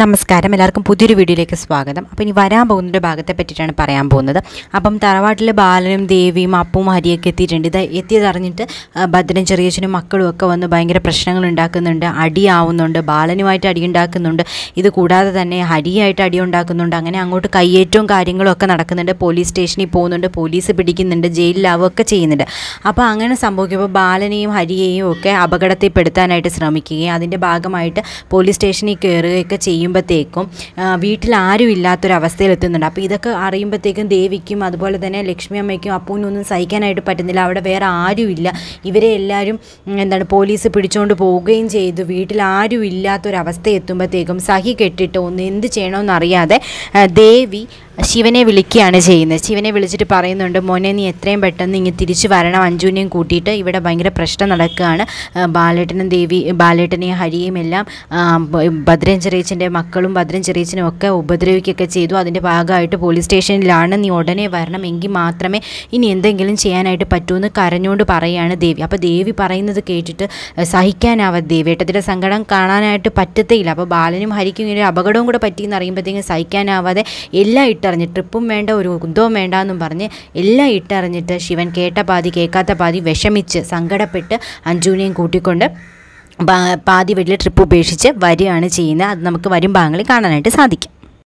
നമസ്കാരം എല്ലാവർക്കും പുതിയൊരു വീഡിയോയിലേക്ക് സ്വാഗതം അപ്പോൾ ഇനി വരാൻ പോകുന്നൊരു ഭാഗത്തെ പറ്റിയിട്ടാണ് പറയാൻ പോകുന്നത് അപ്പം തറവാട്ടിൽ ബാലനും ദേവിയും അപ്പവും ഹരിയൊക്കെ എത്തിയിട്ടുണ്ട് ഇത് എത്തിയതറിഞ്ഞിട്ട് ഭദ്രൻ ചെറിയച്ഛനും മക്കളും ഒക്കെ വന്ന് ഭയങ്കര പ്രശ്നങ്ങൾ ഉണ്ടാക്കുന്നുണ്ട് അടിയാവുന്നുണ്ട് ബാലനുമായിട്ട് അടി ഉണ്ടാക്കുന്നുണ്ട് ഇത് കൂടാതെ തന്നെ ഹരിയായിട്ട് ഉണ്ടാക്കുന്നുണ്ട് അങ്ങനെ അങ്ങോട്ട് കയ്യേറ്റവും കാര്യങ്ങളും ഒക്കെ നടക്കുന്നുണ്ട് പോലീസ് സ്റ്റേഷനിൽ പോകുന്നുണ്ട് പോലീസ് പിടിക്കുന്നുണ്ട് ജയിലിലാവുക ഒക്കെ ചെയ്യുന്നുണ്ട് അപ്പോൾ അങ്ങനെ സംഭവിക്കുമ്പോൾ ബാലനെയും ഹരിയെയും ഒക്കെ അപകടത്തിൽപ്പെടുത്താനായിട്ട് ശ്രമിക്കുകയും അതിൻ്റെ ഭാഗമായിട്ട് പോലീസ് സ്റ്റേഷനിൽ കയറുകയൊക്കെ ചെയ്യും കഴിയുമ്പോഴത്തേക്കും വീട്ടിൽ ആരും ഇല്ലാത്തൊരവസ്ഥയിലെത്തുന്നുണ്ട് അപ്പോൾ ഇതൊക്കെ അറിയുമ്പോഴത്തേക്കും ദേവിക്കും അതുപോലെ തന്നെ ലക്ഷ്മി അമ്മയ്ക്കും അപ്പൂനൊന്നും സഹിക്കാനായിട്ട് പറ്റുന്നില്ല അവിടെ വേറെ ആരുമില്ല ഇവരെ എല്ലാവരും എന്താണ് പോലീസ് പിടിച്ചുകൊണ്ട് പോവുകയും ചെയ്തു വീട്ടിൽ ആരും ഇല്ലാത്തൊരവസ്ഥ എത്തുമ്പോഴത്തേക്കും സഹി കെട്ടിട്ട് ഒന്ന് എന്ത് ചെയ്യണമെന്നറിയാതെ ദേവി ശിവനെ വിളിക്കുകയാണ് ചെയ്യുന്നത് ശിവനെ വിളിച്ചിട്ട് പറയുന്നുണ്ട് മോനെ നീ എത്രയും പെട്ടെന്ന് ഇങ്ങ് തിരിച്ചു വരണം അഞ്ജുവിനെയും കൂട്ടിയിട്ട് ഇവിടെ ഭയങ്കര പ്രശ്നം നടക്കുകയാണ് ബാലേട്ടനും ദേവി ബാലേട്ടനെയും ഹരിയും എല്ലാം ഭദ്രൻ ചെറിയച്ചൻ്റെ മക്കളും ഭദ്രൻ ചെറിയച്ചനും ഒക്കെ ഉപദ്രവിക്കുകയൊക്കെ ചെയ്തു അതിൻ്റെ ഭാഗമായിട്ട് പോലീസ് സ്റ്റേഷനിലാണ് നീ ഉടനെ വരണം എങ്കിൽ മാത്രമേ ഇനി എന്തെങ്കിലും ചെയ്യാനായിട്ട് പറ്റൂന്ന് കരഞ്ഞുകൊണ്ട് പറയുകയാണ് ദേവി അപ്പോൾ ദേവി പറയുന്നത് കേട്ടിട്ട് സഹിക്കാനാവാത്ത ദേവി ഏട്ടത്തിൻ്റെ സങ്കടം കാണാനായിട്ട് പറ്റത്തേയില്ല അപ്പോൾ ബാലനും ഹരിക്കും ഇങ്ങനെ ഒരു അപകടവും കൂടെ പറ്റിയെന്ന് അറിയുമ്പോഴത്തേക്കും സഹിക്കാനാവാതെ എല്ലാം ഇട്ട് ഇട്ടറിഞ്ഞ് ട്രിപ്പും വേണ്ട ഒരു ഉദ്ധവും വേണ്ട എന്നും പറഞ്ഞ് എല്ലാം ഇട്ടറിഞ്ഞിട്ട് ശിവൻ കേട്ട പാതി കേൾക്കാത്ത പാതി വിഷമിച്ച് സങ്കടപ്പെട്ട് അഞ്ജുവിനെയും കൂട്ടിക്കൊണ്ട് പാതി വീട്ടിൽ ട്രിപ്പ് ഉപേക്ഷിച്ച് വരികയാണ് ചെയ്യുന്നത് അത് നമുക്ക് വരും ഭാഗങ്ങളിൽ കാണാനായിട്ട് സാധിക്കും